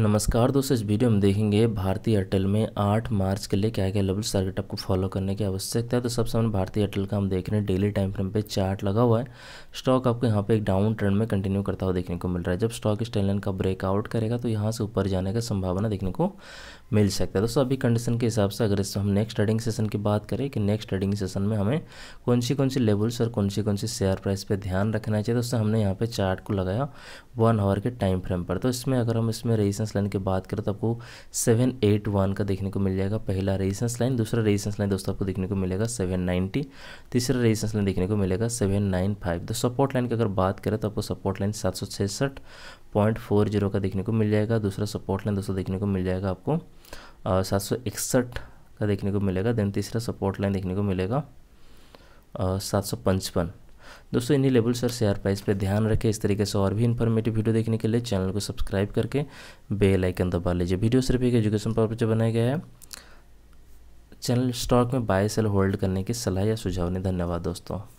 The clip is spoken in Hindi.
नमस्कार दोस्तों इस वीडियो में देखेंगे भारतीय एयरटेल में 8 मार्च के लिए क्या क्या लेवल सर्किट आपको फॉलो करने की आवश्यकता है तो सबसे सामने भारतीय एयरटेल का हम देख रहे हैं डेली टाइम फ्रेम पे चार्ट लगा हुआ है स्टॉक आपको यहाँ पे एक डाउन ट्रेंड में कंटिन्यू करता हुआ देखने को मिल रहा है जब स्टॉक इस ट्रेन का ब्रेकआउट करेगा तो यहाँ से ऊपर जाने का संभावना देखने को मिल सकता है दोस्तों अभी कंडीशन के हिसाब से अगर हम नेक्स्ट ट्रेडिंग सेशन की बात करें कि नेक्स्ट ट्रेडिंग सेशन में हमें कौन सी कौन सी लेवल्स और कौन सी कौन सी शेयर प्राइस पर ध्यान रखना चाहिए दोस्तों हमने यहाँ पे चार्ट को लगाया वन आवर के टाइम फ्रेम पर तो इसमें अगर हम इसमें रेजिस्टेंस रेजिस्टेंस लाइन की बात करें तो आपको सेवन एट वन का देखने को मिल जाएगा पहला रेजिस्टेंस लाइन दूसरा रेजिस्टेंस लाइन दोस्तों आपको देखने को मिलेगा सेवन नाइन्टी तीसरा रेजिस्टेंस लाइन देखने को मिलेगा सेवन नाइन फाइव तो सपोर्ट लाइन की अगर बात करें तो आपको सपोर्ट लाइन सात सौ छसठ पॉइंट फोर जीरो का देखने को मिल जाएगा दूसरा सपोर्ट लाइन दोस्तों देखने को मिल जाएगा आपको सात सौ इकसठ का देखने को मिलेगा देन तीसरा सपोर्ट लाइन देखने को मिलेगा सात सौ पचपन दोस्तों इन्हीं लेवल और शेयर प्राइस पर ध्यान रखें इस तरीके से और भी इन्फॉर्मेटिव वीडियो देखने के लिए चैनल को सब्सक्राइब करके बेल आइकन दबा लीजिए वीडियो सिर्फ एक एजुकेशन पर्पज बनाया गया है चैनल स्टॉक में बाय सेल होल्ड करने की सलाह या सुझाव ने धन्यवाद दोस्तों